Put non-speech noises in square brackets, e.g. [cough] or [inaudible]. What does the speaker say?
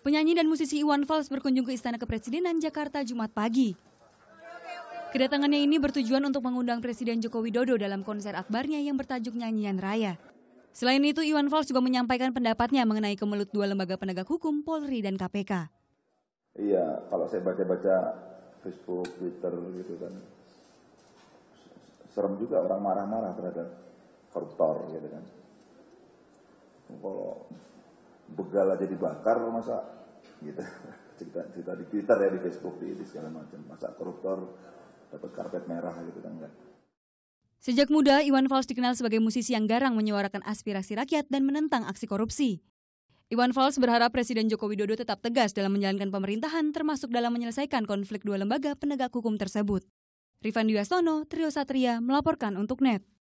Penyanyi dan musisi Iwan Fals berkunjung ke Istana Kepresidenan Jakarta Jumat pagi. Kedatangannya ini bertujuan untuk mengundang Presiden Joko Widodo dalam konser akbarnya yang bertajuk Nyanyian Raya. Selain itu, Iwan Fals juga menyampaikan pendapatnya mengenai kemelut dua lembaga penegak hukum, Polri dan KPK. Iya, kalau saya baca-baca Facebook, Twitter gitu kan, serem juga orang marah-marah terhadap koruptor gitu kan. Kalau begal aja dibakar masa gitu [laughs] cerita cerita di Twitter ya di Facebook di, di segala macam masa koruptor dapat karpet merah gitu kan enggak Sejak muda, Iwan Fals dikenal sebagai musisi yang garang menyuarakan aspirasi rakyat dan menentang aksi korupsi. Iwan Fals berharap Presiden Joko Widodo tetap tegas dalam menjalankan pemerintahan termasuk dalam menyelesaikan konflik dua lembaga penegak hukum tersebut. Rifan Diastono, Trio Satria melaporkan untuk NET.